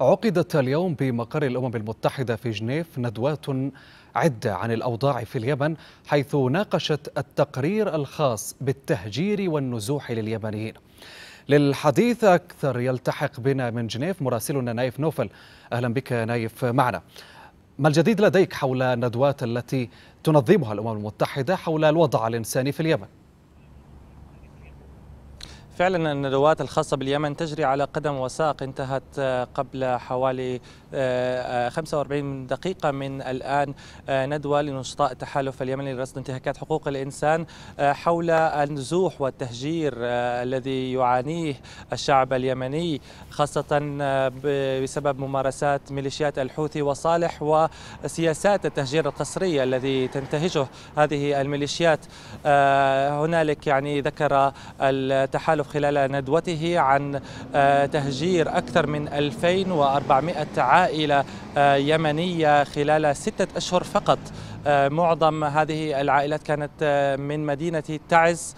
عقدت اليوم بمقر الامم المتحده في جنيف ندوات عده عن الاوضاع في اليمن حيث ناقشت التقرير الخاص بالتهجير والنزوح لليمنيين. للحديث اكثر يلتحق بنا من جنيف مراسلنا نايف نوفل. اهلا بك نايف معنا. ما الجديد لديك حول الندوات التي تنظمها الامم المتحده حول الوضع الانساني في اليمن؟ فعلا الندوات الخاصة باليمن تجري على قدم وساق انتهت آه، قبل حوالي 45 آه، آه، دقيقة من الآن ندوة لنشطاء التحالف اليمني لرصد انتهاكات حقوق الإنسان حول النزوح والتهجير الذي يعانيه الشعب اليمني خاصة بسبب ممارسات ميليشيات الحوثي وصالح وسياسات التهجير القسري الذي تنتهجه هذه الميليشيات هنالك يعني ذكر التحالف خلال ندوته عن آه، تهجير أكثر من 2400 عائلة آه، يمنية خلال ستة أشهر فقط آه، معظم هذه العائلات كانت آه، من مدينة تعز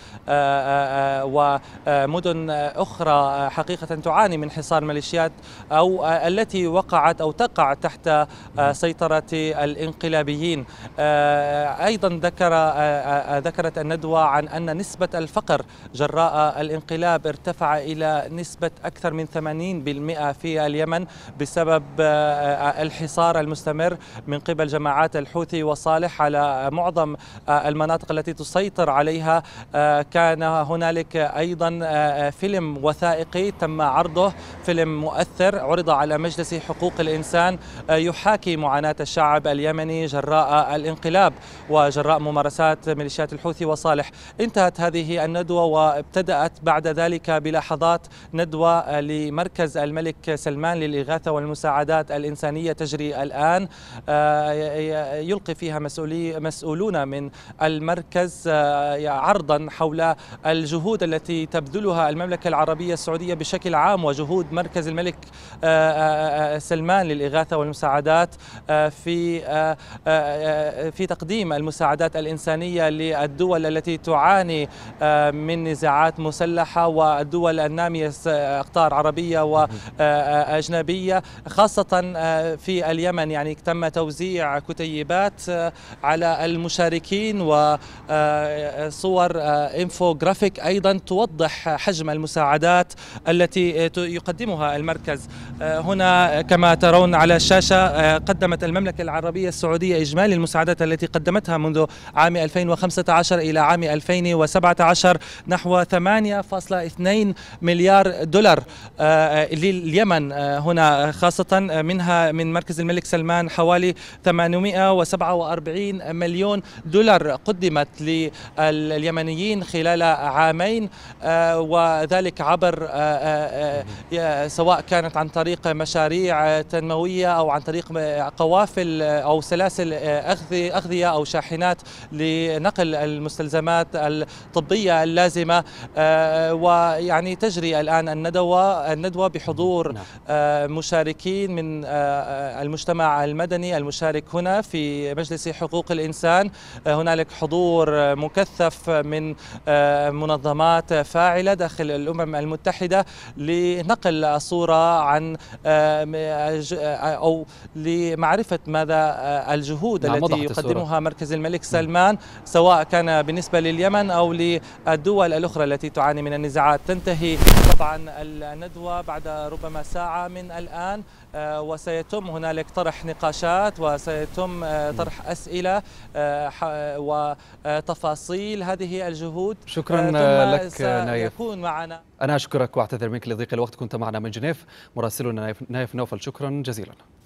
ومدن أخرى حقيقة تعاني من حصار ميليشيات أو التي وقعت أو تقع تحت سيطرة الانقلابيين أيضا ذكر ذكرت الندوة عن أن نسبة الفقر جراء الانقلاب ارتفع إلى نسبة أكثر من 80% في اليمن بسبب الحصار المستمر من قبل جماعات الحوثي وصالح على معظم آه، المناطق التي تسيطر عليها آه، كان هنالك ايضا آه، فيلم وثائقي تم عرضه فيلم مؤثر عرض على مجلس حقوق الانسان يحاكي معاناه الشعب اليمني جراء الانقلاب وجراء ممارسات ميليشيات الحوثي وصالح انتهت هذه الندوه وابتدات بعد ذلك بلحظات ندوه لمركز الملك سلمان للاغاثه والمساعدات الانسانيه تجري الآن آه، يلقي فيها مسؤولي مسؤولون من المركز آه، عرضا حول الجهود التي تبذلها المملكة العربية السعودية بشكل عام وجهود مركز الملك آه، سلمان للإغاثة والمساعدات في في تقديم المساعدات الإنسانية للدول التي تعاني من نزاعات مسلحة والدول النامية أقطار عربية وأجنبية خاصة في اليمن يعني تم توزيع كتيبات آه، على المشاركين وصور آه، آه، انفوغرافيك ايضا توضح حجم المساعدات التي يقدمها المركز هنا كما ترون على الشاشه قدمت المملكه العربيه السعوديه اجمالي المساعدات التي قدمتها منذ عام 2015 الى عام 2017 نحو 8.2 مليار دولار لليمن هنا خاصه منها من مركز الملك سلمان حوالي 847 مليون دولار قدمت لليمنيين خلال عامين آه، وذلك عبر آه، آه، سواء كانت عن طريق مشاريع تنموية أو عن طريق قوافل أو سلاسل أغذية أو شاحنات لنقل المستلزمات الطبية اللازمة ويعني تجري الآن الندوة الندوة بحضور نعم. مشاركين من المجتمع المدني المشارك هنا في مجلس حقوق الإنسان آه، هنالك حضور مكثف من آه، منظمات فاعلة داخل الأمم المتحدة لنقل الصورة عن آه، أو لمعرفة ماذا الجهود نعم التي يقدمها الصورة. مركز الملك سلمان سواء كان بالنسبة لليمن أو للدول الأخرى التي تعاني من النزاعات تنتهي طبعا الندوة بعد ربما ساعة من الآن وسيتم هنالك طرح نقاشات وسيتم آه، طرح أسئلة آه، وتفاصيل آه، هذه الجهود شكرا لك نايف معنا أنا أشكرك وأعتذر منك لضيق الوقت كنت معنا من جنيف مراسلنا نايف نوفل شكرا جزيلا